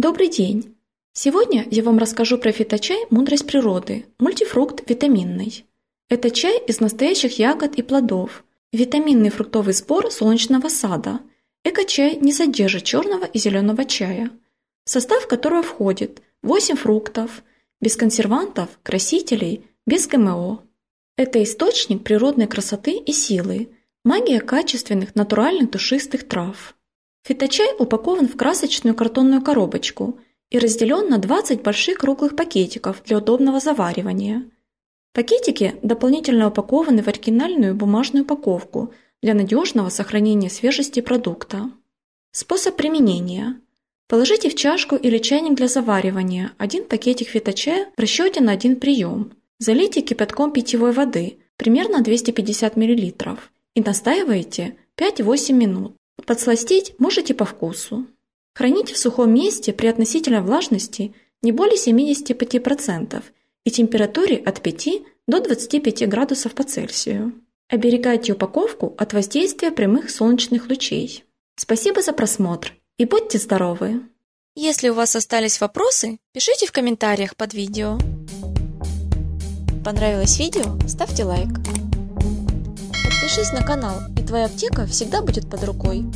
Добрый день! Сегодня я вам расскажу про фиточай «Мудрость природы» – мультифрукт витаминный. Это чай из настоящих ягод и плодов, витаминный фруктовый сбор солнечного сада. Эко-чай не содержит черного и зеленого чая, в состав которого входит 8 фруктов, без консервантов, красителей, без ГМО. Это источник природной красоты и силы, магия качественных натуральных душистых трав. Фиточай упакован в красочную картонную коробочку и разделен на 20 больших круглых пакетиков для удобного заваривания. Пакетики дополнительно упакованы в оригинальную бумажную упаковку для надежного сохранения свежести продукта. Способ применения. Положите в чашку или чайник для заваривания один пакетик фиточая в расчете на один прием. Залейте кипятком питьевой воды, примерно 250 мл, и настаивайте 5-8 минут. Подсластить можете по вкусу. Храните в сухом месте при относительной влажности не более 75% и температуре от 5 до 25 градусов по Цельсию. Оберегайте упаковку от воздействия прямых солнечных лучей. Спасибо за просмотр и будьте здоровы! Если у вас остались вопросы, пишите в комментариях под видео. Понравилось видео? Ставьте лайк. Подпишись на канал твоя аптека всегда будет под рукой.